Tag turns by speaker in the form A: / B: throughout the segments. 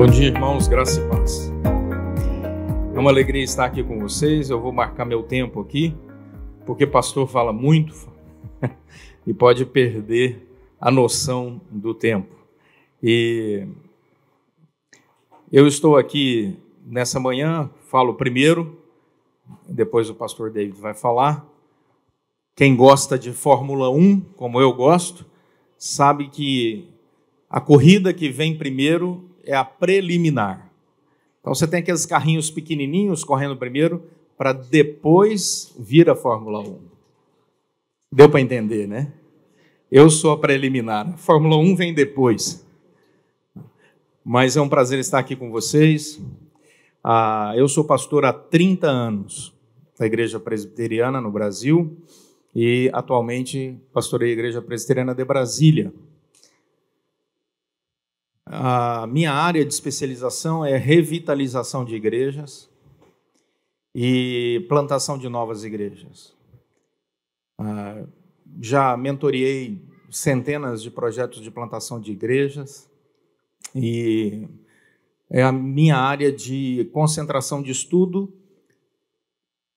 A: Bom dia, irmãos, graça e paz. É uma alegria estar aqui com vocês. Eu vou marcar meu tempo aqui, porque pastor fala muito e pode perder a noção do tempo. E eu estou aqui nessa manhã, falo primeiro, depois o pastor David vai falar. Quem gosta de Fórmula 1, como eu gosto, sabe que a corrida que vem primeiro é a preliminar. Então você tem aqueles carrinhos pequenininhos correndo primeiro para depois vir a Fórmula 1. Deu para entender, né? Eu sou a preliminar. A Fórmula 1 vem depois. Mas é um prazer estar aqui com vocês. Ah, eu sou pastor há 30 anos da Igreja Presbiteriana no Brasil e atualmente pastorei a Igreja Presbiteriana de Brasília. A minha área de especialização é revitalização de igrejas e plantação de novas igrejas. Ah, já mentoriei centenas de projetos de plantação de igrejas e é a minha área de concentração de estudo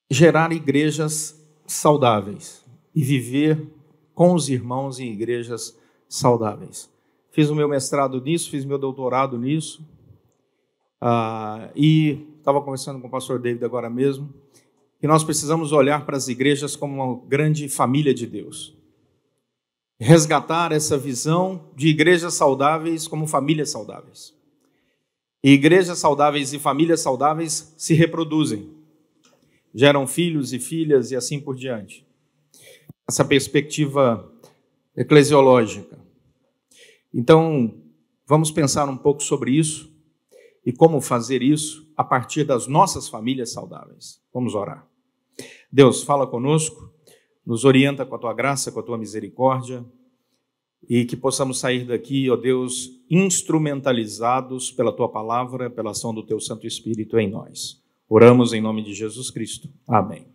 A: gerar igrejas saudáveis e viver com os irmãos em igrejas saudáveis fiz o meu mestrado nisso, fiz meu doutorado nisso. Ah, e estava conversando com o pastor David agora mesmo, que nós precisamos olhar para as igrejas como uma grande família de Deus. Resgatar essa visão de igrejas saudáveis como famílias saudáveis. E igrejas saudáveis e famílias saudáveis se reproduzem, geram filhos e filhas e assim por diante. Essa perspectiva eclesiológica. Então, vamos pensar um pouco sobre isso e como fazer isso a partir das nossas famílias saudáveis. Vamos orar. Deus, fala conosco, nos orienta com a tua graça, com a tua misericórdia e que possamos sair daqui, ó Deus, instrumentalizados pela tua palavra, pela ação do teu Santo Espírito em nós. Oramos em nome de Jesus Cristo. Amém.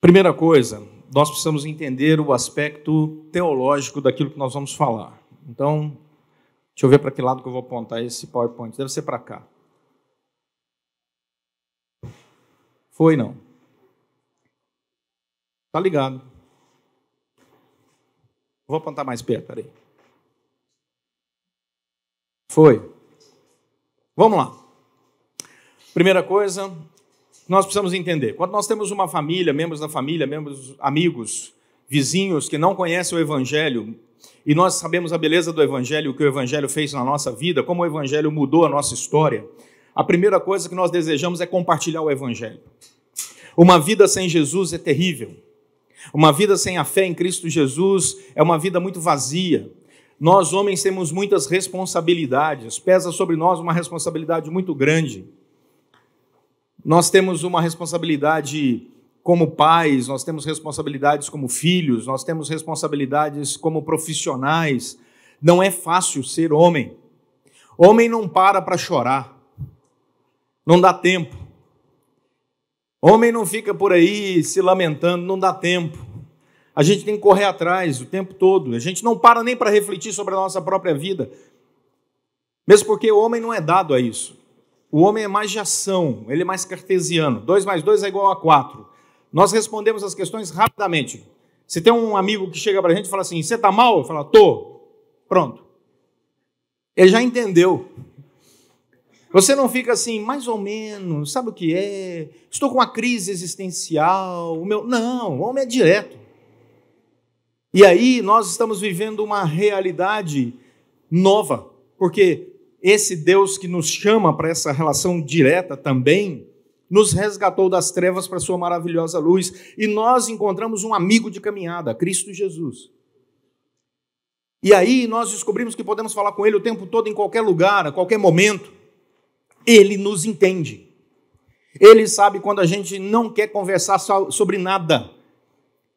A: Primeira coisa, nós precisamos entender o aspecto teológico daquilo que nós vamos falar. Então, deixa eu ver para que lado que eu vou apontar esse PowerPoint. Deve ser para cá. Foi não. Tá ligado. Vou apontar mais perto, peraí. Foi. Vamos lá. Primeira coisa, nós precisamos entender. Quando nós temos uma família, membros da família, membros, amigos, vizinhos que não conhecem o Evangelho, e nós sabemos a beleza do Evangelho, o que o Evangelho fez na nossa vida, como o Evangelho mudou a nossa história, a primeira coisa que nós desejamos é compartilhar o Evangelho. Uma vida sem Jesus é terrível. Uma vida sem a fé em Cristo Jesus é uma vida muito vazia. Nós, homens, temos muitas responsabilidades, pesa sobre nós uma responsabilidade muito grande. Nós temos uma responsabilidade como pais, nós temos responsabilidades como filhos, nós temos responsabilidades como profissionais. Não é fácil ser homem. Homem não para para chorar. Não dá tempo. Homem não fica por aí se lamentando, não dá tempo. A gente tem que correr atrás o tempo todo. A gente não para nem para refletir sobre a nossa própria vida. Mesmo porque o homem não é dado a isso. O homem é mais de ação, ele é mais cartesiano. 2 mais 2 é igual a 4. Nós respondemos as questões rapidamente. Se tem um amigo que chega para a gente e fala assim, você está mal? Eu falo, tô. Pronto. Ele já entendeu. Você não fica assim, mais ou menos, sabe o que é? Estou com uma crise existencial. O meu... Não, o homem é direto. E aí nós estamos vivendo uma realidade nova, porque esse Deus que nos chama para essa relação direta também, nos resgatou das trevas para sua maravilhosa luz, e nós encontramos um amigo de caminhada, Cristo Jesus. E aí nós descobrimos que podemos falar com ele o tempo todo em qualquer lugar, a qualquer momento. Ele nos entende. Ele sabe quando a gente não quer conversar sobre nada.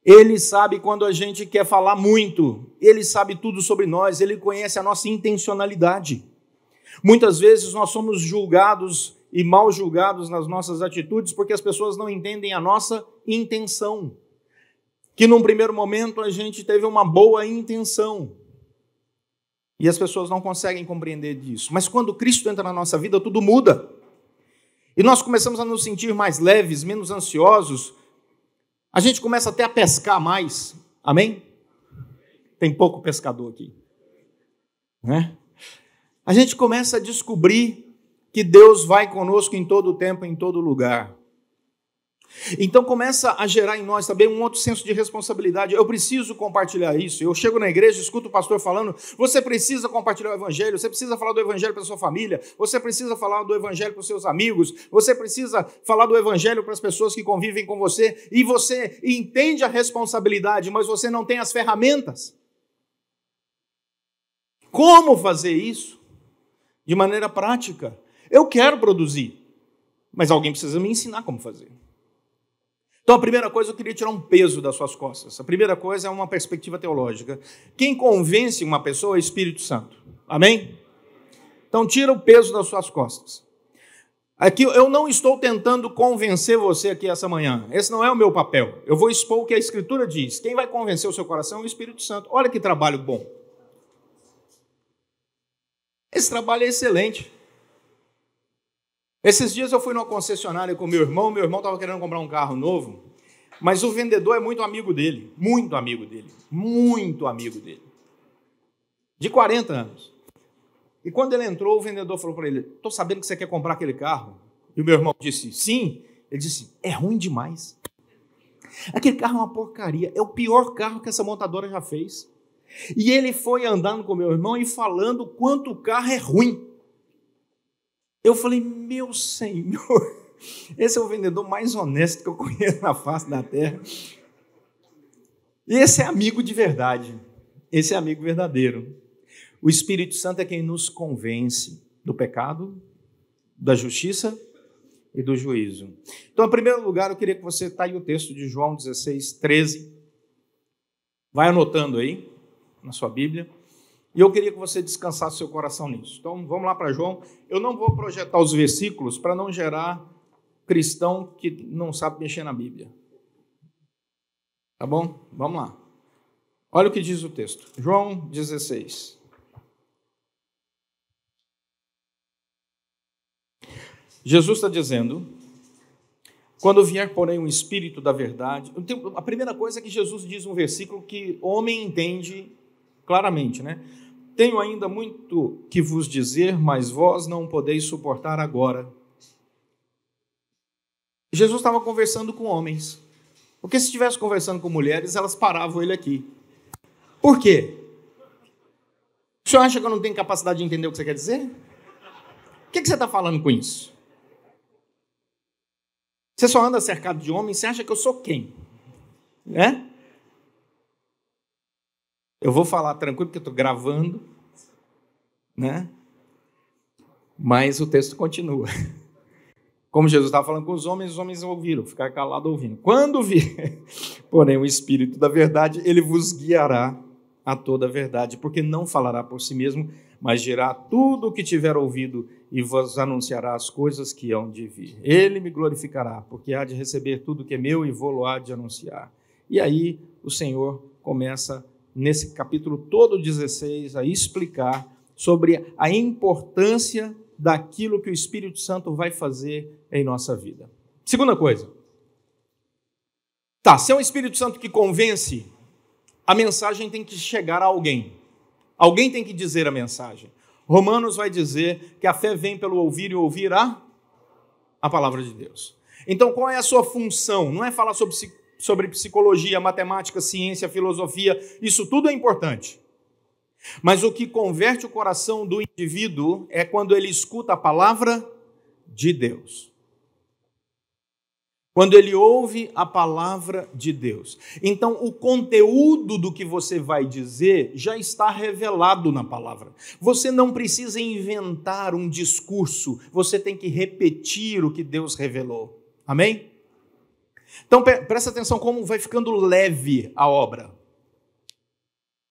A: Ele sabe quando a gente quer falar muito. Ele sabe tudo sobre nós, ele conhece a nossa intencionalidade. Muitas vezes nós somos julgados e mal julgados nas nossas atitudes porque as pessoas não entendem a nossa intenção. Que num primeiro momento a gente teve uma boa intenção. E as pessoas não conseguem compreender disso. Mas quando Cristo entra na nossa vida, tudo muda. E nós começamos a nos sentir mais leves, menos ansiosos. A gente começa até a pescar mais. Amém? Tem pouco pescador aqui. Né? a gente começa a descobrir que Deus vai conosco em todo tempo, em todo lugar. Então começa a gerar em nós também um outro senso de responsabilidade. Eu preciso compartilhar isso. Eu chego na igreja, escuto o pastor falando: você precisa compartilhar o evangelho, você precisa falar do evangelho para sua família, você precisa falar do evangelho para os seus amigos, você precisa falar do evangelho para as pessoas que convivem com você. E você entende a responsabilidade, mas você não tem as ferramentas. Como fazer isso? de maneira prática. Eu quero produzir, mas alguém precisa me ensinar como fazer. Então, a primeira coisa, eu queria tirar um peso das suas costas. A primeira coisa é uma perspectiva teológica. Quem convence uma pessoa é o Espírito Santo. Amém? Então, tira o peso das suas costas. Aqui eu não estou tentando convencer você aqui essa manhã. Esse não é o meu papel. Eu vou expor o que a Escritura diz. Quem vai convencer o seu coração é o Espírito Santo. Olha que trabalho bom. Esse trabalho é excelente. Esses dias eu fui numa concessionária com meu irmão, meu irmão estava querendo comprar um carro novo, mas o vendedor é muito amigo dele, muito amigo dele, muito amigo dele. De 40 anos. E quando ele entrou, o vendedor falou para ele: "Tô sabendo que você quer comprar aquele carro". E o meu irmão disse: "Sim". Ele disse: "É ruim demais. Aquele carro é uma porcaria, é o pior carro que essa montadora já fez". E ele foi andando com meu irmão e falando quanto o carro é ruim. Eu falei, meu senhor, esse é o vendedor mais honesto que eu conheço na face da terra. Esse é amigo de verdade. Esse é amigo verdadeiro. O Espírito Santo é quem nos convence do pecado, da justiça e do juízo. Então, em primeiro lugar, eu queria que você tá aí o texto de João 16, 13. Vai anotando aí na sua Bíblia. E eu queria que você descansasse seu coração nisso. Então, vamos lá para João. Eu não vou projetar os versículos para não gerar cristão que não sabe mexer na Bíblia. Tá bom? Vamos lá. Olha o que diz o texto. João 16. Jesus está dizendo: quando vier, porém, o Espírito da Verdade. Então, a primeira coisa é que Jesus diz um versículo que homem entende claramente, né? Tenho ainda muito que vos dizer, mas vós não podeis suportar agora. Jesus estava conversando com homens. Porque se estivesse conversando com mulheres, elas paravam ele aqui. Por quê? O senhor acha que eu não tenho capacidade de entender o que você quer dizer? O que, você está falando com isso? Você só anda cercado de homens, você acha que eu sou quem? Né? Eu vou falar tranquilo porque estou gravando, né? Mas o texto continua. Como Jesus estava falando com os homens, os homens ouviram, ficaram calados ouvindo. Quando vier, porém, o Espírito da verdade, ele vos guiará a toda a verdade, porque não falará por si mesmo, mas dirá tudo o que tiver ouvido e vos anunciará as coisas que hão de vir. Ele me glorificará, porque há de receber tudo o que é meu e vou-lo há de anunciar. E aí o Senhor começa nesse capítulo todo 16, a explicar sobre a importância daquilo que o Espírito Santo vai fazer em nossa vida. Segunda coisa. Tá, se é um Espírito Santo que convence, a mensagem tem que chegar a alguém. Alguém tem que dizer a mensagem. Romanos vai dizer que a fé vem pelo ouvir e ouvir a, a palavra de Deus. Então, qual é a sua função? Não é falar sobre sobre psicologia, matemática, ciência, filosofia, isso tudo é importante. Mas o que converte o coração do indivíduo é quando ele escuta a palavra de Deus. Quando ele ouve a palavra de Deus. Então, o conteúdo do que você vai dizer já está revelado na palavra. Você não precisa inventar um discurso, você tem que repetir o que Deus revelou. Amém? Então presta atenção como vai ficando leve a obra.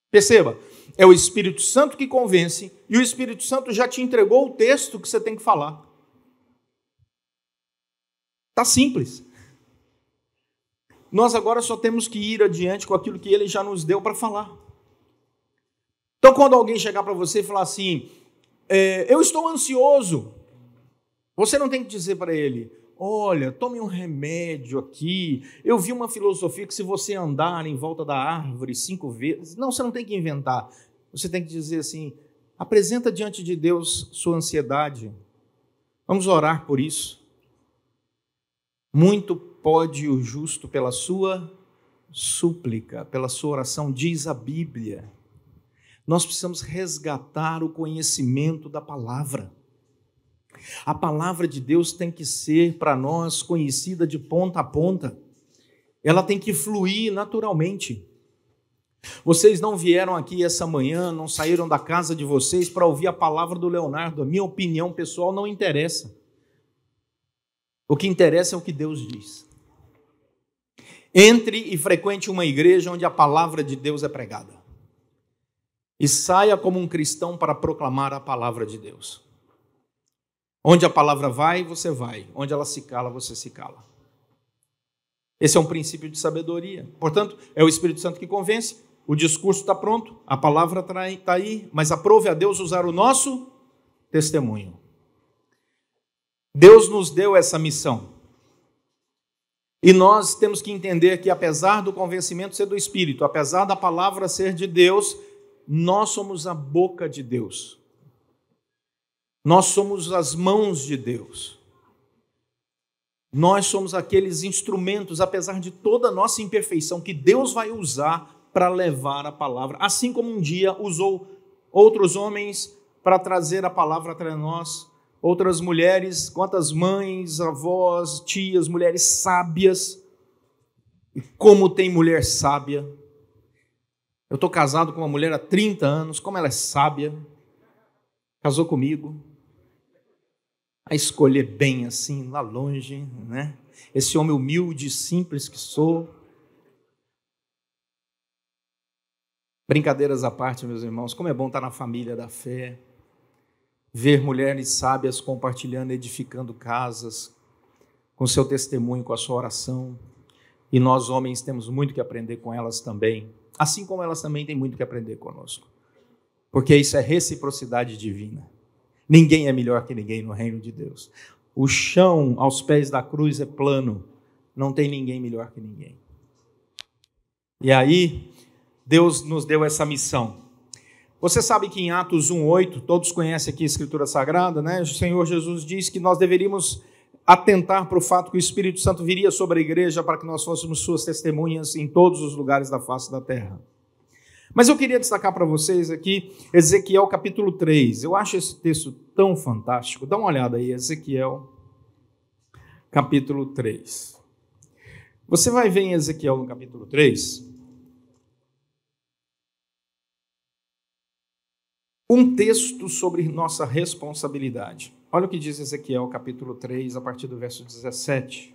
A: Perceba, é o Espírito Santo que convence e o Espírito Santo já te entregou o texto que você tem que falar. Tá simples. Nós agora só temos que ir adiante com aquilo que ele já nos deu para falar. Então, quando alguém chegar para você e falar assim, é, eu estou ansioso, você não tem que dizer para ele, Olha, tome um remédio aqui. Eu vi uma filosofia que se você andar em volta da árvore cinco vezes. Não, você não tem que inventar. Você tem que dizer assim: apresenta diante de Deus sua ansiedade. Vamos orar por isso. Muito pode o justo pela sua súplica, pela sua oração, diz a Bíblia. Nós precisamos resgatar o conhecimento da palavra. A palavra de Deus tem que ser para nós conhecida de ponta a ponta. Ela tem que fluir naturalmente. Vocês não vieram aqui essa manhã, não saíram da casa de vocês para ouvir a palavra do Leonardo. A minha opinião pessoal não interessa. O que interessa é o que Deus diz. Entre e frequente uma igreja onde a palavra de Deus é pregada. E saia como um cristão para proclamar a palavra de Deus. Onde a palavra vai, você vai. Onde ela se cala, você se cala. Esse é um princípio de sabedoria. Portanto, é o Espírito Santo que convence. O discurso está pronto, a palavra está tá aí, mas aprove a Deus usar o nosso testemunho. Deus nos deu essa missão. E nós temos que entender que, apesar do convencimento ser do Espírito, apesar da palavra ser de Deus, nós somos a boca de Deus. Nós somos as mãos de Deus. Nós somos aqueles instrumentos, apesar de toda a nossa imperfeição, que Deus vai usar para levar a palavra. Assim como um dia usou outros homens para trazer a palavra até nós, outras mulheres, quantas mães, avós, tias, mulheres sábias. E como tem mulher sábia. Eu estou casado com uma mulher há 30 anos, como ela é sábia. Casou comigo, a escolher bem assim, lá longe, né? Esse homem humilde, simples que sou. Brincadeiras à parte, meus irmãos, como é bom estar na família da fé, ver mulheres sábias compartilhando, edificando casas, com seu testemunho, com a sua oração. E nós, homens, temos muito que aprender com elas também, assim como elas também têm muito que aprender conosco, porque isso é reciprocidade divina. Ninguém é melhor que ninguém no reino de Deus. O chão aos pés da cruz é plano, não tem ninguém melhor que ninguém. E aí, Deus nos deu essa missão. Você sabe que em Atos 1:8, todos conhecem aqui a Escritura Sagrada, né? O Senhor Jesus diz que nós deveríamos atentar para o fato que o Espírito Santo viria sobre a igreja para que nós fôssemos suas testemunhas em todos os lugares da face da terra. Mas eu queria destacar para vocês aqui Ezequiel capítulo 3. Eu acho esse texto tão fantástico. Dá uma olhada aí, Ezequiel capítulo 3. Você vai ver em Ezequiel no capítulo 3 um texto sobre nossa responsabilidade. Olha o que diz Ezequiel capítulo 3, a partir do verso 17.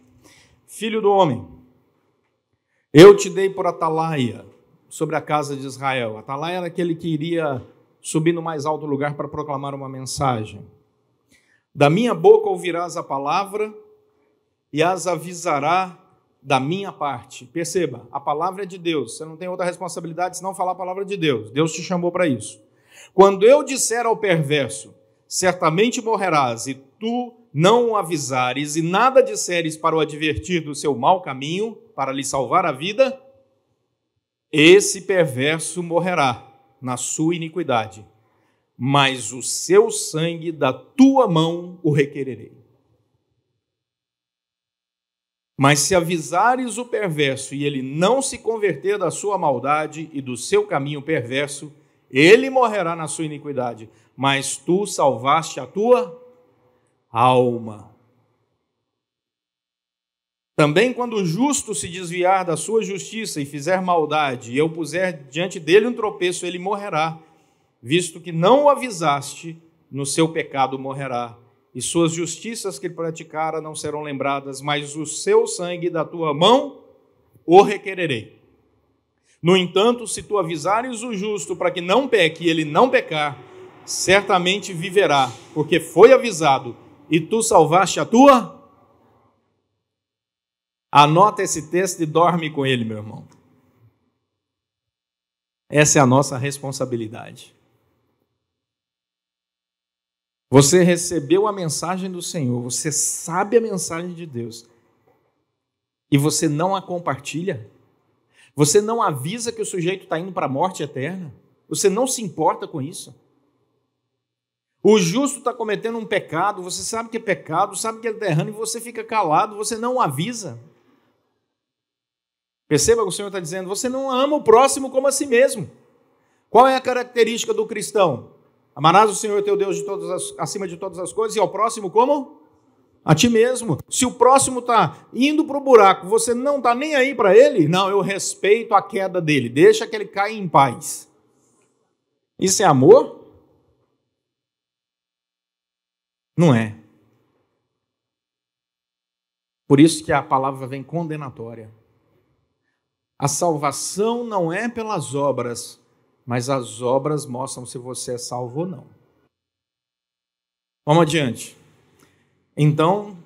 A: Filho do homem, eu te dei por atalaia sobre a casa de Israel. Atalaia era aquele que iria subir no mais alto lugar para proclamar uma mensagem. Da minha boca ouvirás a palavra e as avisará da minha parte. Perceba, a palavra é de Deus. Você não tem outra responsabilidade senão falar a palavra de Deus. Deus te chamou para isso. Quando eu disser ao perverso, certamente morrerás, e tu não o avisares e nada disseres para o advertir do seu mau caminho, para lhe salvar a vida, esse perverso morrerá na sua iniquidade, mas o seu sangue da tua mão o requererei. Mas se avisares o perverso e ele não se converter da sua maldade e do seu caminho perverso, ele morrerá na sua iniquidade, mas tu salvaste a tua alma. Também quando o justo se desviar da sua justiça e fizer maldade, e eu puser diante dele um tropeço, ele morrerá, visto que não o avisaste, no seu pecado morrerá. E suas justiças que praticara não serão lembradas, mas o seu sangue da tua mão o requererei. No entanto, se tu avisares o justo para que não peque e ele não pecar, certamente viverá, porque foi avisado, e tu salvaste a tua Anota esse texto e dorme com ele, meu irmão. Essa é a nossa responsabilidade. Você recebeu a mensagem do Senhor, você sabe a mensagem de Deus e você não a compartilha? Você não avisa que o sujeito está indo para a morte eterna? Você não se importa com isso? O justo está cometendo um pecado, você sabe que é pecado, sabe que ele está errando e você fica calado, você não avisa. Perceba que o Senhor está dizendo: você não ama o próximo como a si mesmo. Qual é a característica do cristão? Amarás o Senhor teu Deus de todas as, acima de todas as coisas e ao próximo como? A ti mesmo. Se o próximo está indo para o buraco, você não está nem aí para ele? Não, eu respeito a queda dele, deixa que ele caia em paz. Isso é amor? Não é. Por isso que a palavra vem condenatória. A salvação não é pelas obras, mas as obras mostram se você é salvo ou não. Vamos adiante. Então,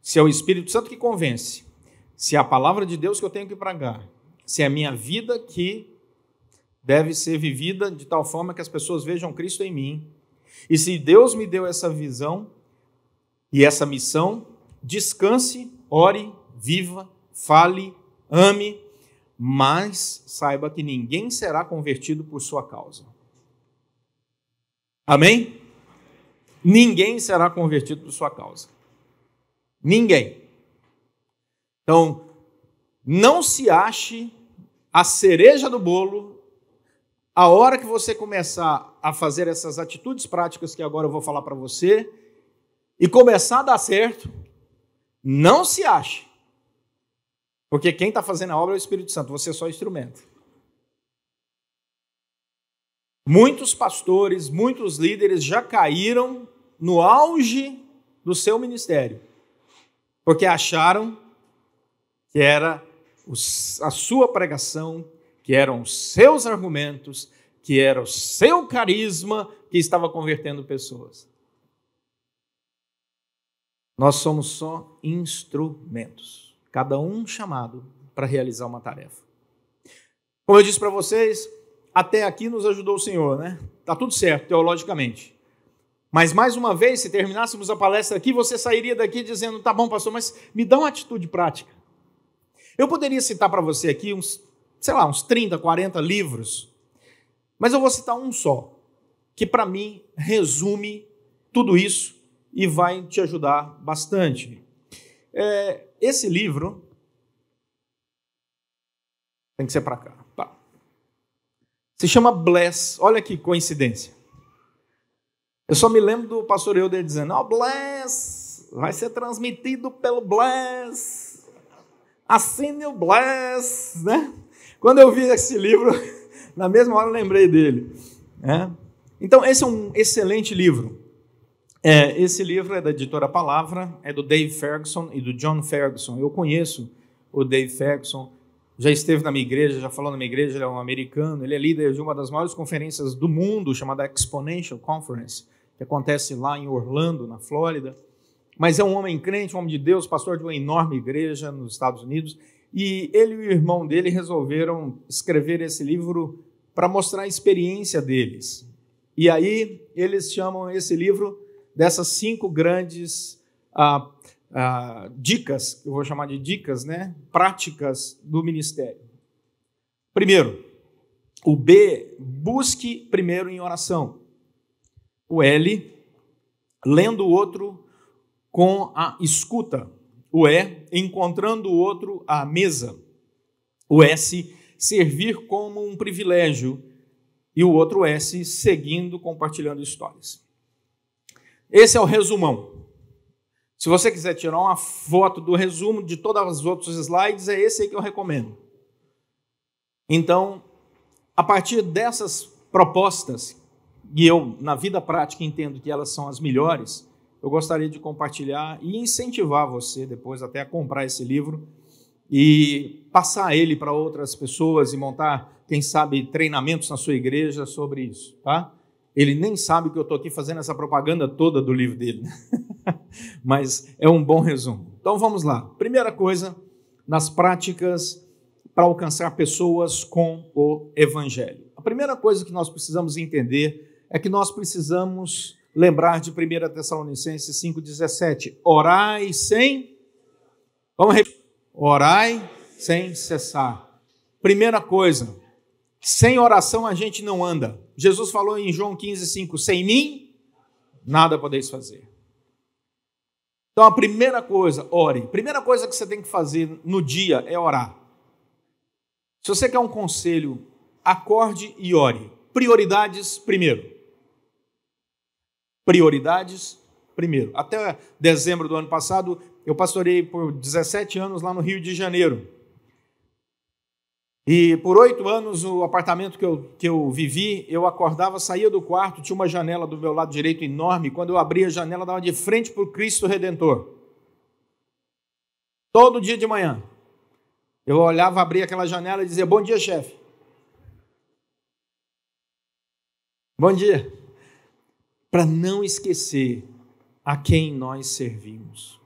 A: se é o Espírito Santo que convence, se é a palavra de Deus que eu tenho que pregar, se é a minha vida que deve ser vivida de tal forma que as pessoas vejam Cristo em mim, e se Deus me deu essa visão e essa missão, descanse, ore, viva, fale, ame, mas saiba que ninguém será convertido por sua causa. Amém? Ninguém será convertido por sua causa. Ninguém. Então, não se ache a cereja do bolo a hora que você começar a fazer essas atitudes práticas que agora eu vou falar para você e começar a dar certo. Não se ache porque quem está fazendo a obra é o Espírito Santo, você é só instrumento. Muitos pastores, muitos líderes já caíram no auge do seu ministério, porque acharam que era a sua pregação, que eram os seus argumentos, que era o seu carisma que estava convertendo pessoas. Nós somos só instrumentos cada um chamado para realizar uma tarefa. Como eu disse para vocês, até aqui nos ajudou o Senhor, né? Tá tudo certo teologicamente. Mas mais uma vez, se terminássemos a palestra aqui, você sairia daqui dizendo: "Tá bom, pastor, mas me dá uma atitude prática". Eu poderia citar para você aqui uns, sei lá, uns 30, 40 livros, mas eu vou citar um só, que para mim resume tudo isso e vai te ajudar bastante. É, esse livro tem que ser para cá. Tá. Se chama Bless. Olha que coincidência. Eu só me lembro do pastor Euder dizendo: Ó, oh, Bless, vai ser transmitido pelo Bless. Assine o Bless, né? Quando eu vi esse livro, na mesma hora eu lembrei dele. Né? Então, esse é um excelente livro. É, esse livro é da editora Palavra, é do Dave Ferguson e do John Ferguson. Eu conheço o Dave Ferguson, já esteve na minha igreja, já falou na minha igreja, ele é um americano, ele é líder de uma das maiores conferências do mundo, chamada Exponential Conference, que acontece lá em Orlando, na Flórida. Mas é um homem crente, um homem de Deus, pastor de uma enorme igreja nos Estados Unidos. E ele e o irmão dele resolveram escrever esse livro para mostrar a experiência deles. E aí eles chamam esse livro dessas cinco grandes ah, ah, dicas, eu vou chamar de dicas, né? Práticas do ministério. Primeiro, o B, busque primeiro em oração. O L, lendo o outro com a escuta. O E, encontrando o outro à mesa. O S, servir como um privilégio. E o outro S, seguindo, compartilhando histórias. Esse é o resumão. Se você quiser tirar uma foto do resumo de todas as outros slides, é esse aí que eu recomendo. Então, a partir dessas propostas, e eu, na vida prática, entendo que elas são as melhores, eu gostaria de compartilhar e incentivar você depois até a comprar esse livro e passar ele para outras pessoas e montar, quem sabe, treinamentos na sua igreja sobre isso, tá? Ele nem sabe que eu estou aqui fazendo essa propaganda toda do livro dele, né? mas é um bom resumo. Então vamos lá. Primeira coisa, nas práticas para alcançar pessoas com o Evangelho. A primeira coisa que nós precisamos entender é que nós precisamos lembrar de 1 Tessalonicenses 5,17: orai sem. Vamos repetir. Orai sem cessar. Primeira coisa, sem oração a gente não anda. Jesus falou em João 15:5, sem mim nada podeis fazer. Então a primeira coisa, ore. A primeira coisa que você tem que fazer no dia é orar. Se você quer um conselho, acorde e ore. Prioridades primeiro. Prioridades primeiro. Até dezembro do ano passado, eu pastorei por 17 anos lá no Rio de Janeiro. E por oito anos, o apartamento que eu, que eu vivi, eu acordava, saía do quarto, tinha uma janela do meu lado direito enorme. Quando eu abria a janela, dava de frente para o Cristo Redentor. Todo dia de manhã. Eu olhava, abria aquela janela e dizia: Bom dia, chefe. Bom dia. Para não esquecer a quem nós servimos.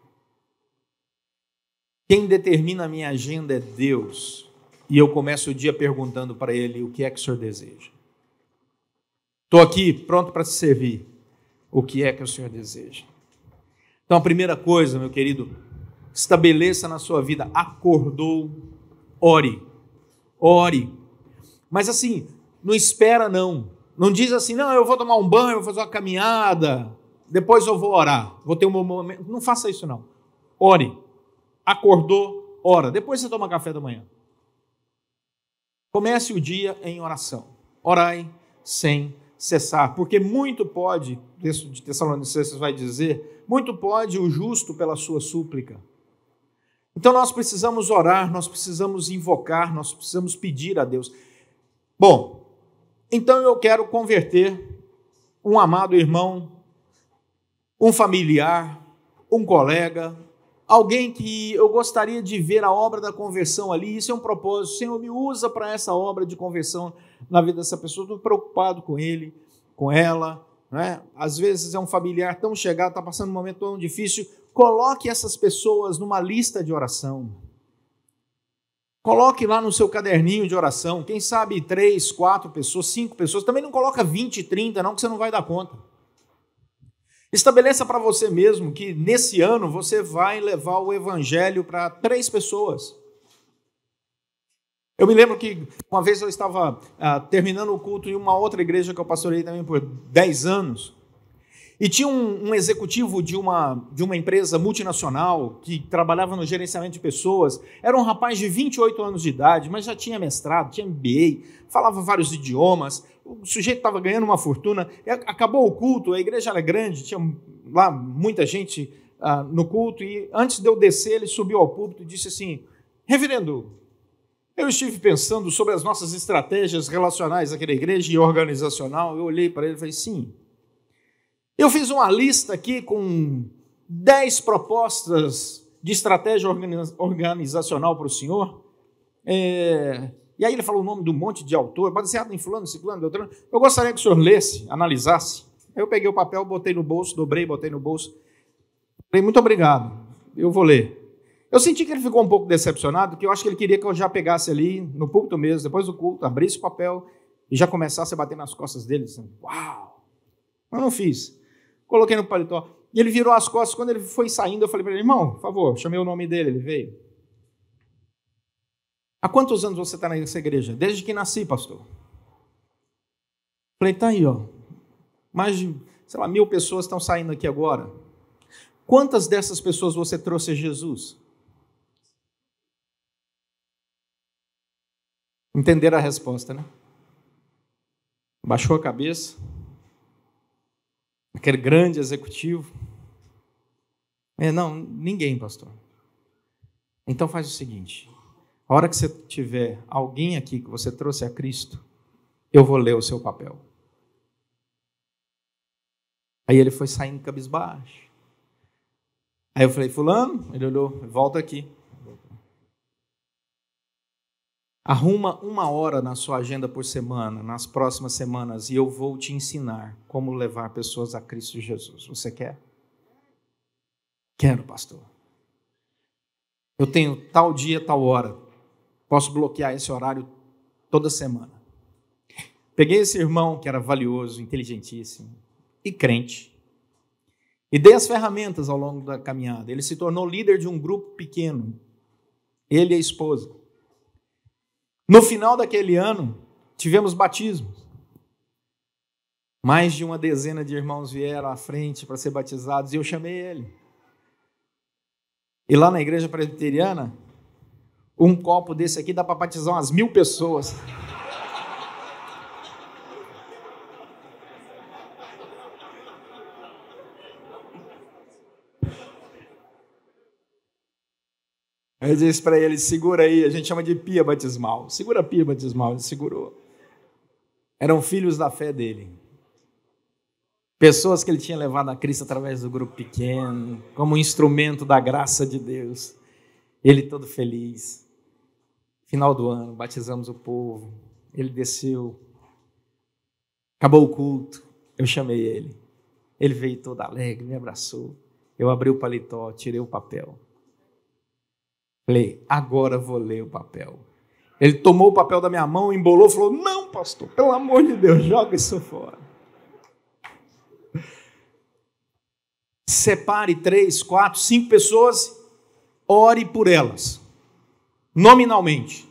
A: Quem determina a minha agenda é Deus e eu começo o dia perguntando para ele o que é que o senhor deseja. Estou aqui pronto para te servir. O que é que o senhor deseja? Então, a primeira coisa, meu querido, estabeleça na sua vida, acordou, ore, ore. Mas assim, não espera não. Não diz assim, não, eu vou tomar um banho, vou fazer uma caminhada, depois eu vou orar, vou ter um momento. Não faça isso não. Ore. Acordou, ora. Depois você toma café da manhã. Comece o dia em oração. Orai sem cessar, porque muito pode, o texto de Tessalonicenses vai dizer, muito pode o justo pela sua súplica. Então nós precisamos orar, nós precisamos invocar, nós precisamos pedir a Deus. Bom, então eu quero converter um amado irmão, um familiar, um colega, alguém que eu gostaria de ver a obra da conversão ali, isso é um propósito. Senhor, me usa para essa obra de conversão na vida dessa pessoa. Estou preocupado com ele, com ela. Né? Às vezes é um familiar tão chegado, está passando um momento tão difícil. Coloque essas pessoas numa lista de oração. Coloque lá no seu caderninho de oração, quem sabe três, quatro pessoas, cinco pessoas. Também não coloca 20, 30, não, que você não vai dar conta. Estabeleça para você mesmo que nesse ano você vai levar o evangelho para três pessoas. Eu me lembro que uma vez eu estava ah, terminando o culto em uma outra igreja que eu pastorei também por dez anos. E tinha um, um, executivo de uma, de uma empresa multinacional que trabalhava no gerenciamento de pessoas. Era um rapaz de 28 anos de idade, mas já tinha mestrado, tinha MBA, falava vários idiomas. O sujeito estava ganhando uma fortuna. Acabou o culto, a igreja era grande, tinha lá muita gente ah, no culto. E antes de eu descer, ele subiu ao púlpito e disse assim: Reverendo, eu estive pensando sobre as nossas estratégias relacionais àquela igreja e organizacional. Eu olhei para ele e falei: Sim. Eu fiz uma lista aqui com 10 propostas de estratégia organizacional para o senhor. É, e aí ele falou o nome do um monte de autor, baseado em fulano, ciclano, doutor. Eu gostaria que o senhor lesse, analisasse. Eu peguei o papel, botei no bolso, dobrei, botei no bolso. Falei, muito obrigado, eu vou ler. Eu senti que ele ficou um pouco decepcionado, porque eu acho que ele queria que eu já pegasse ali, no culto mesmo, depois do culto, abrisse o papel e já começasse a bater nas costas dele, dizendo, uau! Mas não fiz coloquei no paletó. E ele virou as costas. Quando ele foi saindo, eu falei para ele: irmão, por favor, chamei o nome dele, ele veio. Há quantos anos você está nessa igreja? Desde que nasci, pastor. Falei, está aí, ó. Mais de, sei lá, mil pessoas estão saindo aqui agora. Quantas dessas pessoas você trouxe a Jesus? Entenderam a resposta, né? Baixou a cabeça, aquele grande executivo. É, não, ninguém, pastor. Então faz o seguinte: a hora que você tiver alguém aqui que você trouxe a Cristo, eu vou ler o seu papel. Aí ele foi saindo cabisbaixo. Aí eu falei, fulano, ele olhou, volta aqui. Arruma uma hora na sua agenda por semana, nas próximas semanas, e eu vou te ensinar como levar pessoas a Cristo Jesus. Você quer? Quero, pastor. Eu tenho tal dia, tal hora. Posso bloquear esse horário toda semana. Peguei esse irmão que era valioso, inteligentíssimo e crente. E dei as ferramentas ao longo da caminhada. Ele se tornou líder de um grupo pequeno. Ele e a esposa. No final daquele ano, tivemos batismos. Mais de uma dezena de irmãos vieram à frente para ser batizados e eu chamei ele. E lá na igreja presbiteriana, um copo desse aqui dá para batizar umas mil pessoas. Eu disse para ele: segura aí, a gente chama de pia batismal. Segura a pia batismal, ele segurou. Eram filhos da fé dele. Pessoas que ele tinha levado a Cristo através do grupo pequeno, como instrumento da graça de Deus. Ele todo feliz. Final do ano, batizamos o povo. Ele desceu. Acabou o culto. Eu chamei ele. Ele veio todo alegre, me abraçou. Eu abri o paletó, tirei o papel Falei, agora vou ler o papel. Ele tomou o papel da minha mão, embolou, falou: Não, pastor, pelo amor de Deus, joga isso fora. Separe três, quatro, cinco pessoas, ore por elas, nominalmente.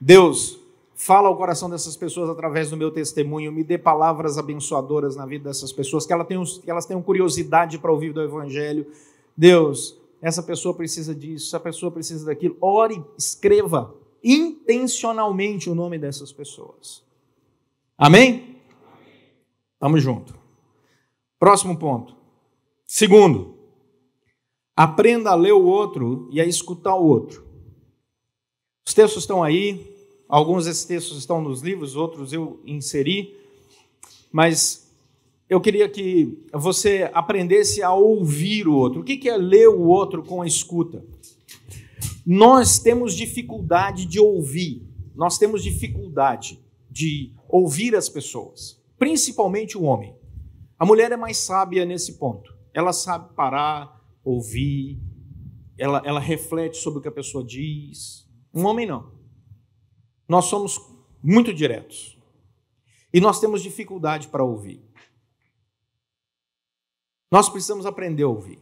A: Deus, fala ao coração dessas pessoas através do meu testemunho, me dê palavras abençoadoras na vida dessas pessoas, que elas tenham, que elas tenham curiosidade para ouvir do Evangelho. Deus, essa pessoa precisa disso, essa pessoa precisa daquilo. Ore, escreva intencionalmente o nome dessas pessoas. Amém? Tamo junto. Próximo ponto. Segundo, aprenda a ler o outro e a escutar o outro. Os textos estão aí, alguns desses textos estão nos livros, outros eu inseri, mas eu queria que você aprendesse a ouvir o outro. O que é ler o outro com a escuta? Nós temos dificuldade de ouvir, nós temos dificuldade de ouvir as pessoas, principalmente o homem. A mulher é mais sábia nesse ponto. Ela sabe parar, ouvir, ela, ela reflete sobre o que a pessoa diz. Um homem não. Nós somos muito diretos. E nós temos dificuldade para ouvir. Nós precisamos aprender a ouvir.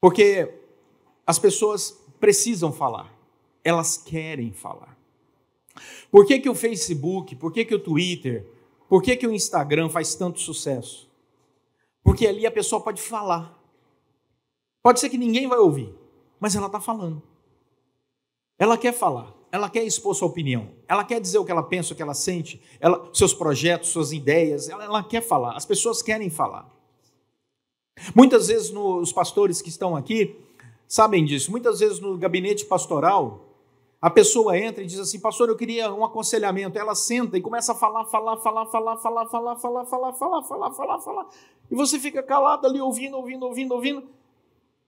A: Porque as pessoas precisam falar, elas querem falar. Por que, que o Facebook, por que, que o Twitter, por que, que o Instagram faz tanto sucesso? Porque ali a pessoa pode falar. Pode ser que ninguém vai ouvir, mas ela está falando. Ela quer falar ela quer expor sua opinião, ela quer dizer o que ela pensa, o que ela sente, ela, seus projetos, suas ideias, ela, ela quer falar, as pessoas querem falar. Muitas vezes no, os pastores que estão aqui sabem disso, muitas vezes no gabinete pastoral, a pessoa entra e diz assim, pastor, eu queria um aconselhamento. Ela senta e começa a falar, falar, falar, falar, falar, falar, falar, falar, falar, falar, falar, falar. E você fica calado ali, ouvindo, ouvindo, ouvindo, ouvindo.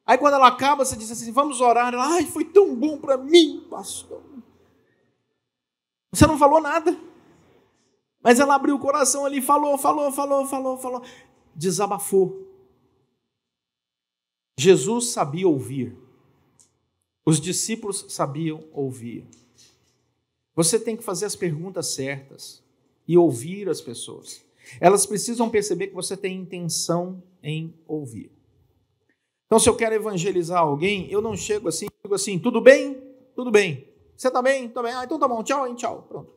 A: Aí quando ela acaba, você diz assim, vamos orar. Ela, ai, foi tão bom para mim, pastor. Você não falou nada. Mas ela abriu o coração ali, falou, falou, falou, falou, falou. Desabafou. Jesus sabia ouvir. Os discípulos sabiam ouvir. Você tem que fazer as perguntas certas e ouvir as pessoas. Elas precisam perceber que você tem intenção em ouvir. Então, se eu quero evangelizar alguém, eu não chego assim, digo assim, tudo bem? Tudo bem. Você tá bem? Tá bem. Ah, então tá bom. Tchau, hein? Tchau. Pronto.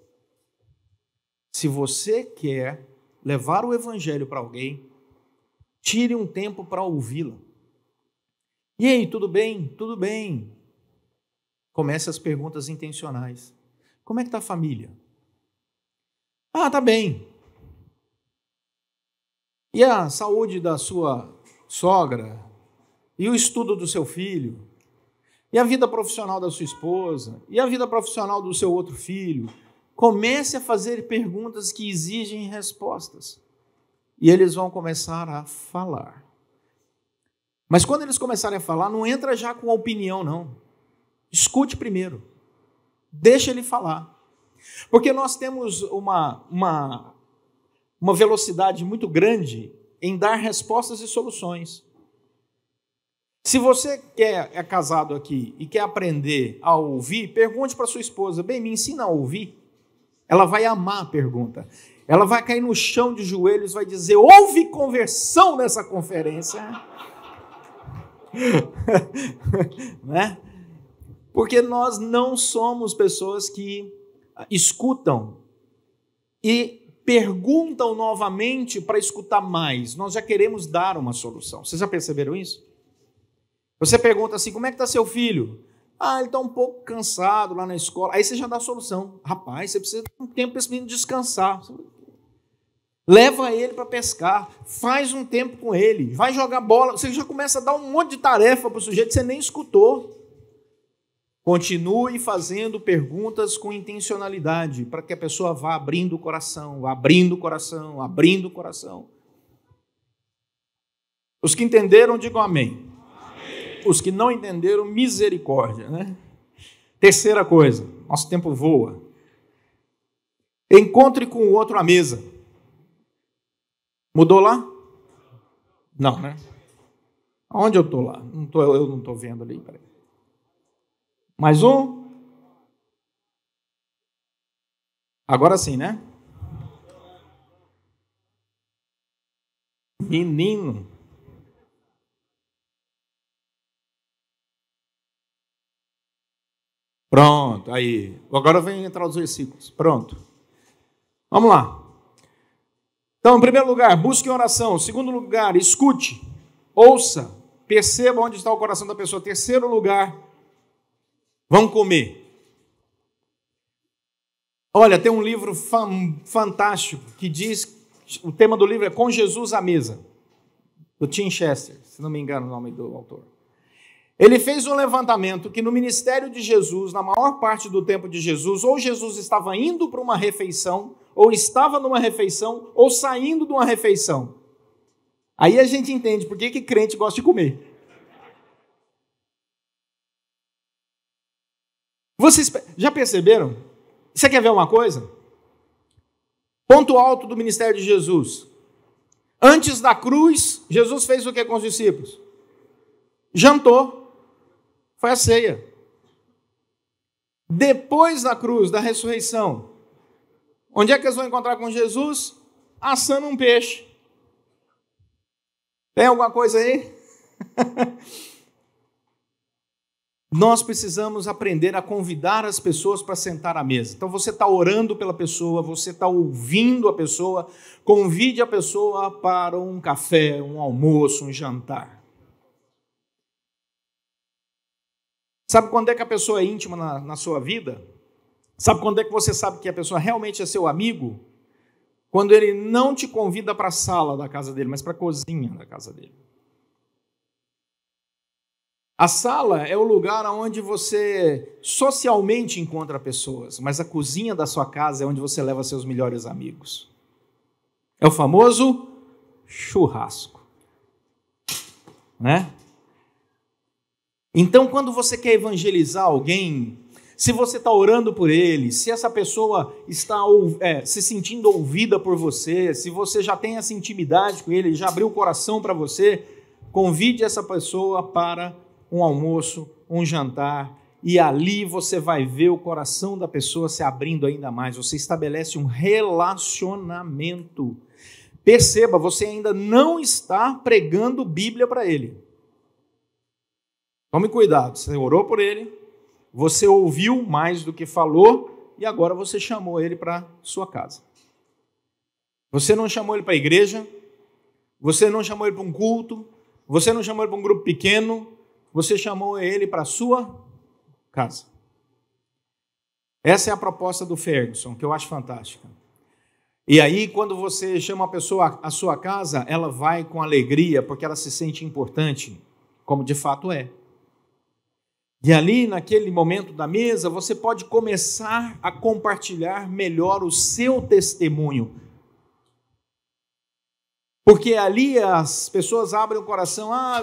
A: Se você quer levar o evangelho para alguém, tire um tempo para ouvi-la. E aí, tudo bem? Tudo bem. Comece as perguntas intencionais. Como é que tá a família? Ah, tá bem. E a saúde da sua sogra? E o estudo do seu filho? e a vida profissional da sua esposa, e a vida profissional do seu outro filho. Comece a fazer perguntas que exigem respostas. E eles vão começar a falar. Mas quando eles começarem a falar, não entra já com opinião, não. Escute primeiro. Deixa ele falar. Porque nós temos uma, uma, uma velocidade muito grande em dar respostas e soluções. Se você quer, é casado aqui e quer aprender a ouvir, pergunte para sua esposa: bem, me ensina a ouvir. Ela vai amar a pergunta. Ela vai cair no chão de joelhos, vai dizer: houve conversão nessa conferência. né? Porque nós não somos pessoas que escutam e perguntam novamente para escutar mais. Nós já queremos dar uma solução. Vocês já perceberam isso? Você pergunta assim: como é que está seu filho? Ah, ele está um pouco cansado lá na escola. Aí você já dá a solução. Rapaz, você precisa de um tempo para esse menino descansar. Leva ele para pescar, faz um tempo com ele, vai jogar bola. Você já começa a dar um monte de tarefa para o sujeito que você nem escutou. Continue fazendo perguntas com intencionalidade, para que a pessoa vá abrindo o coração, abrindo o coração, abrindo o coração. Os que entenderam, digam amém que não entenderam misericórdia. Né? Terceira coisa, nosso tempo voa. Encontre com o outro à mesa. Mudou lá? Não, né? Onde eu estou lá? Não tô, eu não estou vendo ali. Peraí. Mais um. Agora sim, né? Menino. Pronto, aí. Agora vem entrar os versículos. Pronto. Vamos lá. Então, em primeiro lugar, busque oração. Em segundo lugar, escute, ouça, perceba onde está o coração da pessoa. Em terceiro lugar, vão comer. Olha, tem um livro fantástico que diz, o tema do livro é Com Jesus à Mesa, do Tim Chester, se não me engano o nome do autor. Ele fez um levantamento que no ministério de Jesus, na maior parte do tempo de Jesus, ou Jesus estava indo para uma refeição, ou estava numa refeição, ou saindo de uma refeição. Aí a gente entende por que, que crente gosta de comer. Vocês já perceberam? Você quer ver uma coisa? Ponto alto do ministério de Jesus. Antes da cruz, Jesus fez o que com os discípulos? Jantou. Foi a ceia. Depois da cruz, da ressurreição, onde é que eles vão encontrar com Jesus? Assando um peixe. Tem alguma coisa aí? Nós precisamos aprender a convidar as pessoas para sentar à mesa. Então você está orando pela pessoa, você está ouvindo a pessoa, convide a pessoa para um café, um almoço, um jantar. Sabe quando é que a pessoa é íntima na, na sua vida? Sabe quando é que você sabe que a pessoa realmente é seu amigo? Quando ele não te convida para a sala da casa dele, mas para a cozinha da casa dele. A sala é o lugar onde você socialmente encontra pessoas, mas a cozinha da sua casa é onde você leva seus melhores amigos. É o famoso churrasco. Né? Então, quando você quer evangelizar alguém, se você está orando por ele, se essa pessoa está é, se sentindo ouvida por você, se você já tem essa intimidade com ele, já abriu o coração para você, convide essa pessoa para um almoço, um jantar, e ali você vai ver o coração da pessoa se abrindo ainda mais. Você estabelece um relacionamento. Perceba, você ainda não está pregando Bíblia para ele. Tome cuidado, você orou por ele, você ouviu mais do que falou e agora você chamou ele para sua casa. Você não chamou ele para a igreja, você não chamou ele para um culto, você não chamou ele para um grupo pequeno, você chamou ele para sua casa. Essa é a proposta do Ferguson, que eu acho fantástica. E aí, quando você chama a pessoa à sua casa, ela vai com alegria, porque ela se sente importante, como de fato é. E ali, naquele momento da mesa, você pode começar a compartilhar melhor o seu testemunho. Porque ali as pessoas abrem o coração. Ah,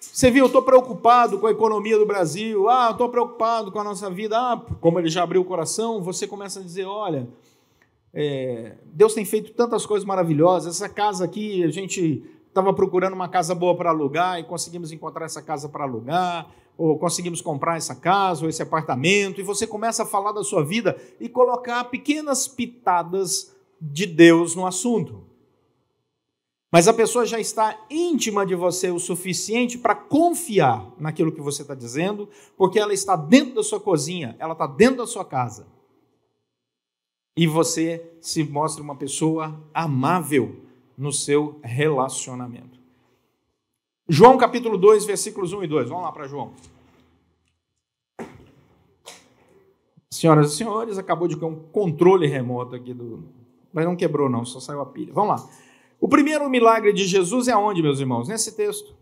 A: você viu, eu estou preocupado com a economia do Brasil. Ah, estou preocupado com a nossa vida. Ah, como ele já abriu o coração, você começa a dizer: olha, é, Deus tem feito tantas coisas maravilhosas. Essa casa aqui, a gente estava procurando uma casa boa para alugar e conseguimos encontrar essa casa para alugar ou conseguimos comprar essa casa ou esse apartamento, e você começa a falar da sua vida e colocar pequenas pitadas de Deus no assunto. Mas a pessoa já está íntima de você o suficiente para confiar naquilo que você está dizendo, porque ela está dentro da sua cozinha, ela está dentro da sua casa. E você se mostra uma pessoa amável no seu relacionamento. João capítulo 2, versículos 1 e 2. Vamos lá para João. Senhoras e senhores, acabou de ter um controle remoto aqui do. Mas não quebrou, não, só saiu a pilha. Vamos lá. O primeiro milagre de Jesus é onde, meus irmãos? Nesse texto.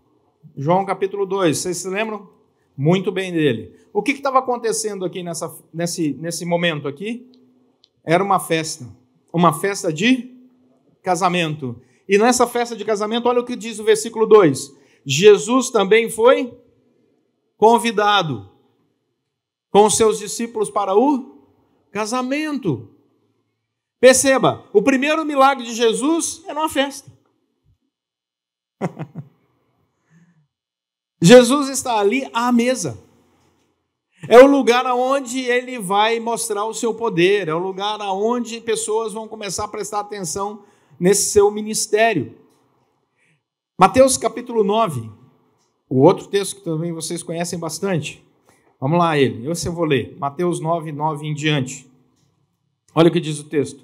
A: João capítulo 2. Vocês se lembram? Muito bem dele. O que estava acontecendo aqui nessa, nesse, nesse momento aqui? Era uma festa. Uma festa de casamento. E nessa festa de casamento, olha o que diz o versículo 2. Jesus também foi convidado com seus discípulos para o casamento. Perceba, o primeiro milagre de Jesus é numa festa. Jesus está ali à mesa. É o lugar onde ele vai mostrar o seu poder, é o lugar onde pessoas vão começar a prestar atenção nesse seu ministério. Mateus capítulo 9, o outro texto que também vocês conhecem bastante. Vamos lá, ele. Eu eu vou ler. Mateus 9, 9 em diante. Olha o que diz o texto.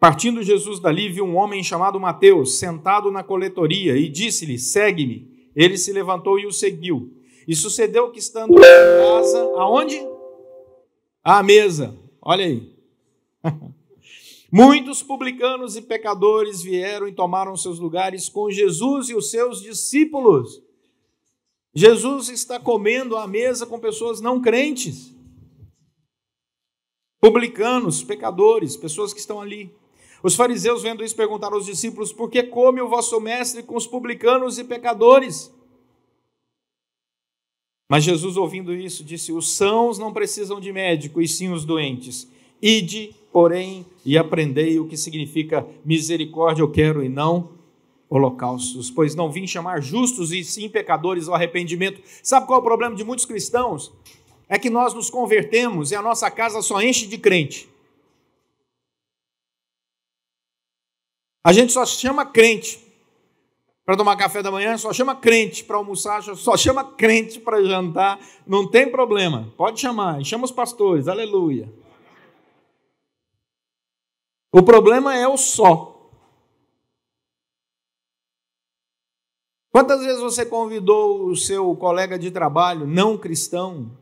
A: Partindo Jesus dali, viu um homem chamado Mateus sentado na coletoria e disse-lhe: Segue-me. Ele se levantou e o seguiu. E sucedeu que estando em casa, aonde? À mesa. Olha aí. Muitos publicanos e pecadores vieram e tomaram seus lugares com Jesus e os seus discípulos. Jesus está comendo à mesa com pessoas não crentes, publicanos, pecadores, pessoas que estão ali. Os fariseus, vendo isso, perguntaram aos discípulos: Por que come o vosso mestre com os publicanos e pecadores? Mas Jesus, ouvindo isso, disse: Os sãos não precisam de médico, e sim os doentes. Ide porém, e aprendei o que significa misericórdia eu quero e não holocaustos, pois não vim chamar justos e sim pecadores ao arrependimento. Sabe qual é o problema de muitos cristãos? É que nós nos convertemos e a nossa casa só enche de crente. A gente só chama crente para tomar café da manhã, só chama crente para almoçar, só chama crente para jantar, não tem problema, pode chamar, chama os pastores, aleluia. O problema é o só. Quantas vezes você convidou o seu colega de trabalho, não cristão,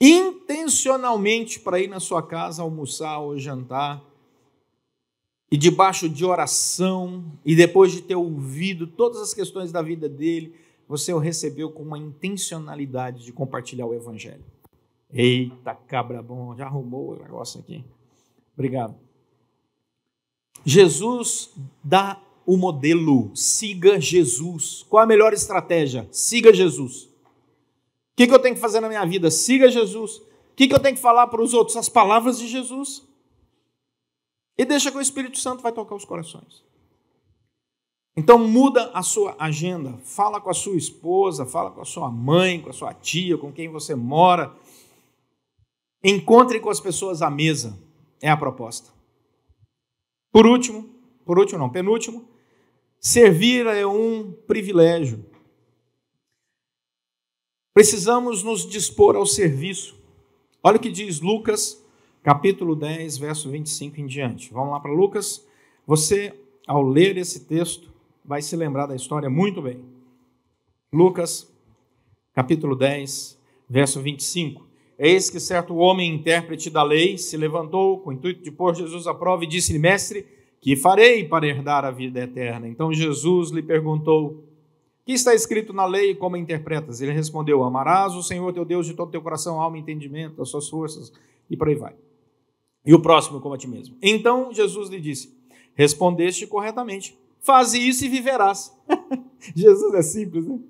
A: intencionalmente para ir na sua casa almoçar ou jantar? e debaixo de oração, e depois de ter ouvido todas as questões da vida dele, você o recebeu com uma intencionalidade de compartilhar o evangelho. Eita, cabra bom, já arrumou o negócio aqui. Obrigado. Jesus dá o modelo, siga Jesus. Qual a melhor estratégia? Siga Jesus. O que, eu tenho que fazer na minha vida? Siga Jesus. O que eu tenho que falar para os outros? As palavras de Jesus. E deixa que o Espírito Santo vai tocar os corações. Então muda a sua agenda, fala com a sua esposa, fala com a sua mãe, com a sua tia, com quem você mora. Encontre com as pessoas à mesa é a proposta. Por último, por último não, penúltimo, servir é um privilégio. Precisamos nos dispor ao serviço. Olha o que diz Lucas, capítulo 10, verso 25 em diante. Vamos lá para Lucas. Você, ao ler esse texto, vai se lembrar da história muito bem. Lucas, capítulo 10, verso 25. Eis que certo homem, intérprete da lei, se levantou com o intuito de pôr Jesus à prova e disse-lhe: Mestre, que farei para herdar a vida eterna? Então Jesus lhe perguntou: Que está escrito na lei e como interpretas? Ele respondeu: Amarás o Senhor teu Deus de todo teu coração, alma, entendimento, as suas forças, e por aí vai. E o próximo como a ti mesmo. Então Jesus lhe disse: Respondeste corretamente. Faze isso e viverás. Jesus é simples, né?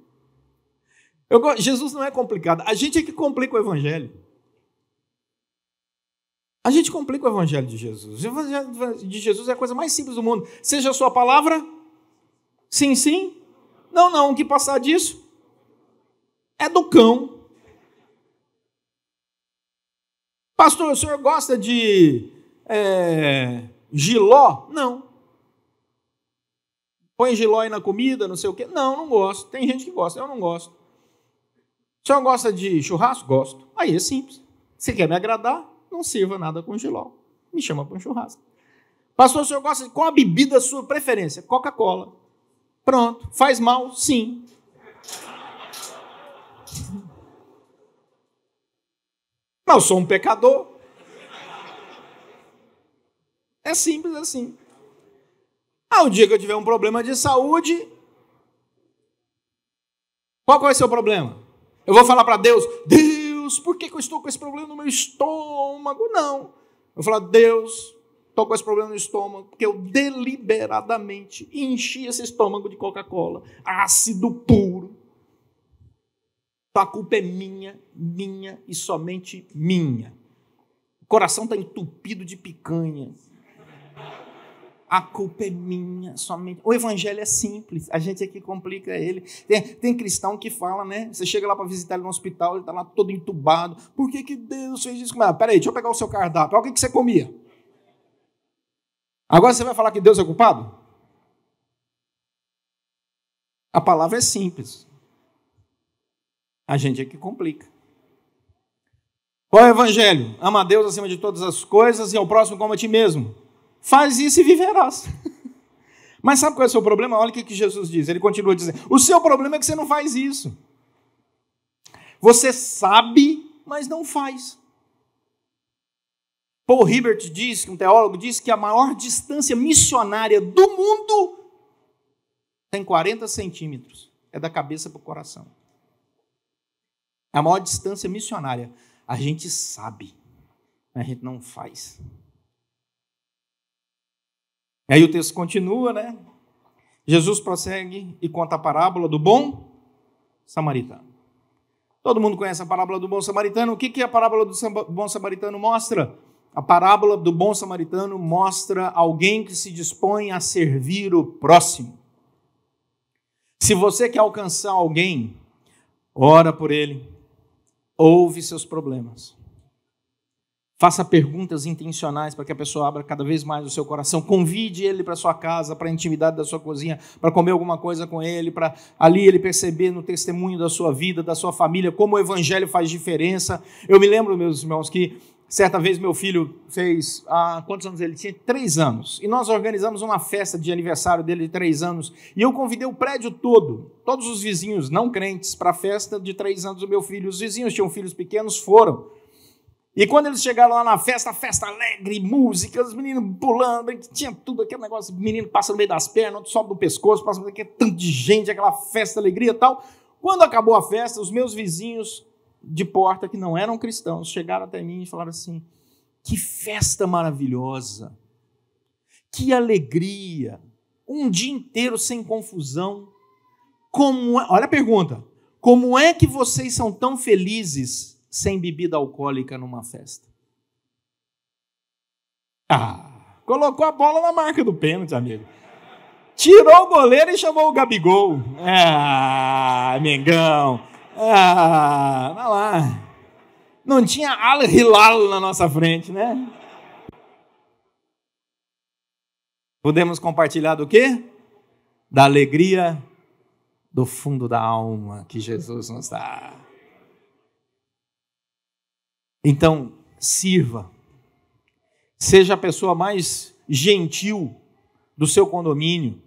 A: Eu, Jesus não é complicado. A gente é que complica o evangelho. A gente complica o evangelho de Jesus. O evangelho de Jesus é a coisa mais simples do mundo. Seja a sua palavra, sim, sim, não, não, o que passar disso é do cão. Pastor, o senhor gosta de é, giló? Não. Põe giló aí na comida, não sei o quê? Não, não gosto. Tem gente que gosta, eu não gosto. O senhor gosta de churrasco? Gosto. Aí é simples. Você quer me agradar? não sirva nada com giló. Me chama para um churrasco. Pastor, o senhor gosta de qual a bebida sua preferência? Coca-Cola. Pronto. Faz mal? Sim. Mas eu sou um pecador. É simples assim. Ah, o dia que eu tiver um problema de saúde, qual vai ser o problema? Eu vou falar para Deus, Deus, Deus, por que, que eu estou com esse problema no meu estômago? Não. Eu falo Deus, estou com esse problema no estômago, porque eu deliberadamente enchi esse estômago de Coca-Cola, ácido puro. Então a culpa é minha, minha e somente minha. O coração está entupido de picanha a culpa é minha somente. O evangelho é simples, a gente é que complica ele. Tem, tem cristão que fala, né? Você chega lá para visitar ele no hospital, ele está lá todo entubado. Por que, que Deus fez isso? Ah, peraí, deixa eu pegar o seu cardápio. Olha o que, que você comia. Agora você vai falar que Deus é culpado? A palavra é simples. A gente é que complica. Qual é o evangelho? Ama a Deus acima de todas as coisas e ao próximo como a ti mesmo. Faz isso e viverás. Mas sabe qual é o seu problema? Olha o que Jesus diz. Ele continua dizendo: O seu problema é que você não faz isso. Você sabe, mas não faz. Paul Hibbert diz, um teólogo, diz que a maior distância missionária do mundo tem 40 centímetros. É da cabeça para o coração. É a maior distância missionária. A gente sabe, mas a gente não faz. E aí o texto continua, né? Jesus prossegue e conta a parábola do bom samaritano. Todo mundo conhece a parábola do bom samaritano. O que, que a parábola do bom samaritano mostra? A parábola do bom samaritano mostra alguém que se dispõe a servir o próximo. Se você quer alcançar alguém, ora por ele, ouve seus problemas, Faça perguntas intencionais para que a pessoa abra cada vez mais o seu coração. Convide ele para sua casa, para a intimidade da sua cozinha, para comer alguma coisa com ele, para ali ele perceber no testemunho da sua vida, da sua família, como o evangelho faz diferença. Eu me lembro, meus irmãos, que certa vez meu filho fez, Há quantos anos ele tinha? Três anos. E nós organizamos uma festa de aniversário dele de três anos. E eu convidei o prédio todo, todos os vizinhos não crentes, para a festa de três anos do meu filho. Os vizinhos tinham filhos pequenos, foram. E quando eles chegaram lá na festa, festa alegre, música, os meninos pulando, tinha tudo, aquele negócio, menino passa no meio das pernas, outro sobe do pescoço, passa no tanto de gente, aquela festa, alegria e tal. Quando acabou a festa, os meus vizinhos de porta, que não eram cristãos, chegaram até mim e falaram assim: que festa maravilhosa, que alegria, um dia inteiro sem confusão. Como é, olha a pergunta: como é que vocês são tão felizes sem bebida alcoólica numa festa? Ah, colocou a bola na marca do pênalti, amigo. Tirou o goleiro e chamou o Gabigol. Ah, Mengão. Ah, vai lá. Não tinha Al Hilal na nossa frente, né? Podemos compartilhar do quê? Da alegria do fundo da alma que Jesus nos dá. Então, sirva. Seja a pessoa mais gentil do seu condomínio.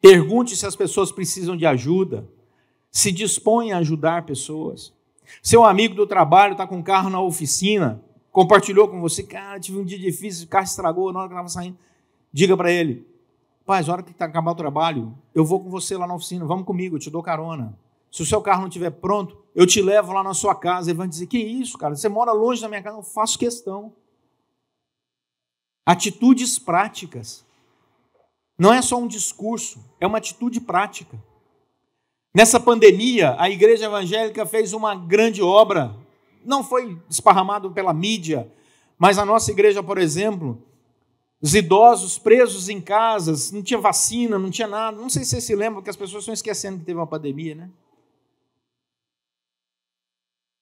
A: Pergunte se as pessoas precisam de ajuda. Se dispõe a ajudar pessoas. Seu amigo do trabalho está com um carro na oficina, compartilhou com você, cara, tive um dia difícil, o carro estragou na hora que estava saindo. Diga para ele, pai, na hora que acabar o trabalho, eu vou com você lá na oficina, vamos comigo, eu te dou carona. Se o seu carro não estiver pronto, eu te levo lá na sua casa. Ele vai dizer: Que isso, cara? Você mora longe da minha casa? Não faço questão. Atitudes práticas. Não é só um discurso, é uma atitude prática. Nessa pandemia, a igreja evangélica fez uma grande obra. Não foi esparramado pela mídia, mas a nossa igreja, por exemplo, os idosos presos em casas, não tinha vacina, não tinha nada. Não sei se vocês se lembram que as pessoas estão esquecendo que teve uma pandemia, né?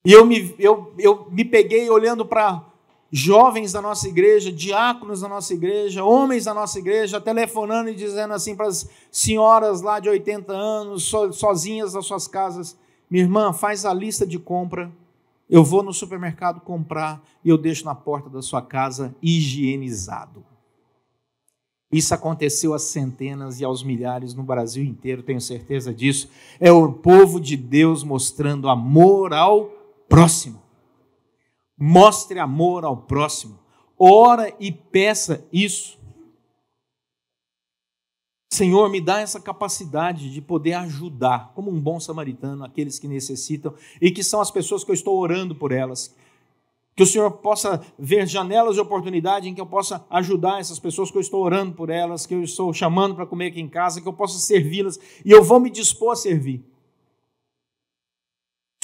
A: E eu me, eu, eu me peguei olhando para jovens da nossa igreja, diáconos da nossa igreja, homens da nossa igreja, telefonando e dizendo assim para as senhoras lá de 80 anos, so, sozinhas nas suas casas: minha irmã, faz a lista de compra. Eu vou no supermercado comprar e eu deixo na porta da sua casa higienizado. Isso aconteceu às centenas e aos milhares no Brasil inteiro, tenho certeza disso. É o povo de Deus mostrando amor ao próximo. Mostre amor ao próximo. Ora e peça isso. Senhor, me dá essa capacidade de poder ajudar, como um bom samaritano, aqueles que necessitam e que são as pessoas que eu estou orando por elas. Que o Senhor possa ver janelas de oportunidade em que eu possa ajudar essas pessoas que eu estou orando por elas, que eu estou chamando para comer aqui em casa, que eu possa servi-las e eu vou me dispor a servir.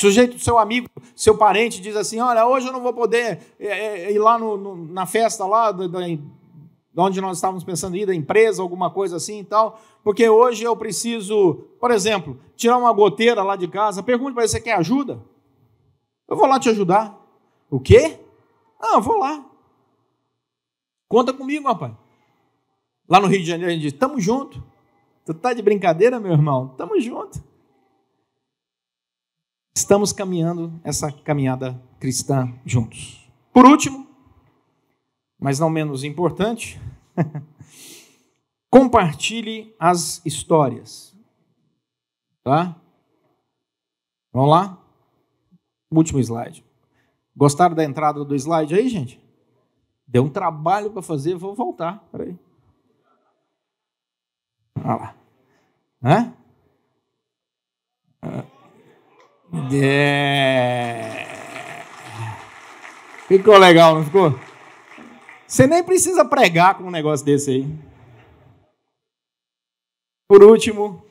A: Sujeito do seu amigo, seu parente, diz assim: Olha, hoje eu não vou poder eh, eh, ir lá no, no, na festa lá da, da, onde nós estávamos pensando ir, da empresa, alguma coisa assim e tal, porque hoje eu preciso, por exemplo, tirar uma goteira lá de casa. Pergunte para ele: Você quer ajuda? Eu vou lá te ajudar. O quê? Ah, vou lá. Conta comigo, rapaz. Lá no Rio de Janeiro a gente diz: Tamo junto. Tu tá de brincadeira, meu irmão? Tamo junto estamos caminhando essa caminhada cristã juntos. Por último, mas não menos importante, compartilhe as histórias. Tá? Vamos lá? Último slide. Gostaram da entrada do slide aí, gente? Deu um trabalho para fazer, vou voltar. aí. Olha lá. Hã? Hã? É... Ficou legal, não ficou? Você nem precisa pregar com um negócio desse aí. Por último,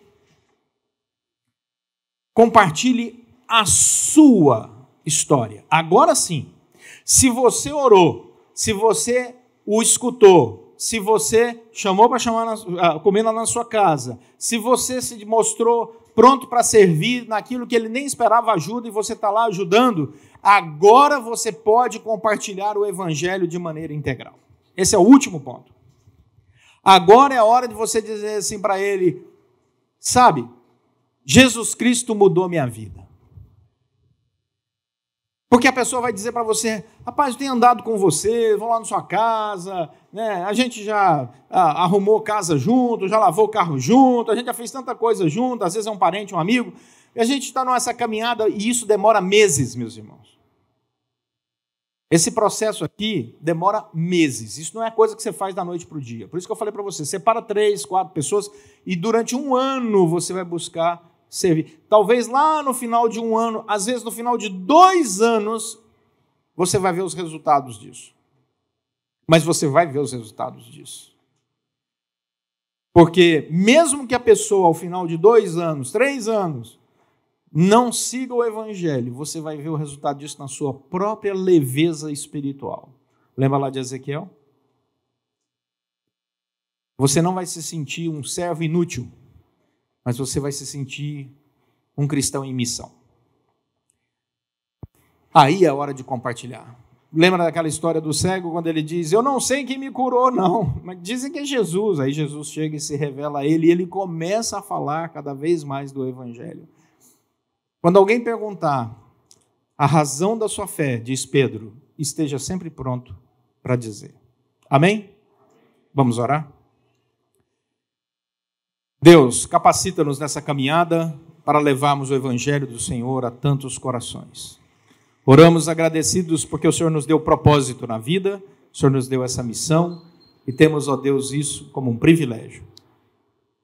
A: compartilhe a sua história. Agora sim, se você orou, se você o escutou, se você chamou para chamar a ah, comer na sua casa, se você se mostrou pronto para servir naquilo que ele nem esperava ajuda e você está lá ajudando, agora você pode compartilhar o evangelho de maneira integral. Esse é o último ponto. Agora é a hora de você dizer assim para ele: sabe, Jesus Cristo mudou minha vida. Porque a pessoa vai dizer para você, rapaz, eu tenho andado com você, vou lá na sua casa, né? a gente já ah, arrumou casa junto, já lavou carro junto, a gente já fez tanta coisa junto, às vezes é um parente, um amigo, e a gente está nessa caminhada e isso demora meses, meus irmãos. Esse processo aqui demora meses. Isso não é coisa que você faz da noite para o dia. Por isso que eu falei para você: separa três, quatro pessoas e durante um ano você vai buscar servir. Talvez lá no final de um ano, às vezes no final de dois anos, você vai ver os resultados disso. Mas você vai ver os resultados disso. Porque, mesmo que a pessoa, ao final de dois anos, três anos, não siga o evangelho, você vai ver o resultado disso na sua própria leveza espiritual. Lembra lá de Ezequiel? Você não vai se sentir um servo inútil mas você vai se sentir um cristão em missão. Aí é a hora de compartilhar. Lembra daquela história do cego quando ele diz: Eu não sei quem me curou, não, mas dizem que é Jesus. Aí Jesus chega e se revela a ele e ele começa a falar cada vez mais do Evangelho. Quando alguém perguntar a razão da sua fé, diz Pedro, esteja sempre pronto para dizer. Amém? Vamos orar? Deus, capacita-nos nessa caminhada para levarmos o Evangelho do Senhor a tantos corações. Oramos agradecidos porque o Senhor nos deu propósito na vida, o Senhor nos deu essa missão e temos, ó Deus, isso como um privilégio.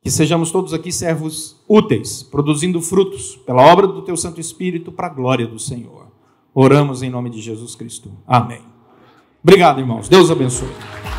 A: Que sejamos todos aqui servos úteis, produzindo frutos pela obra do Teu Santo Espírito para a glória do Senhor. Oramos em nome de Jesus Cristo. Amém. Obrigado, irmãos. Deus abençoe.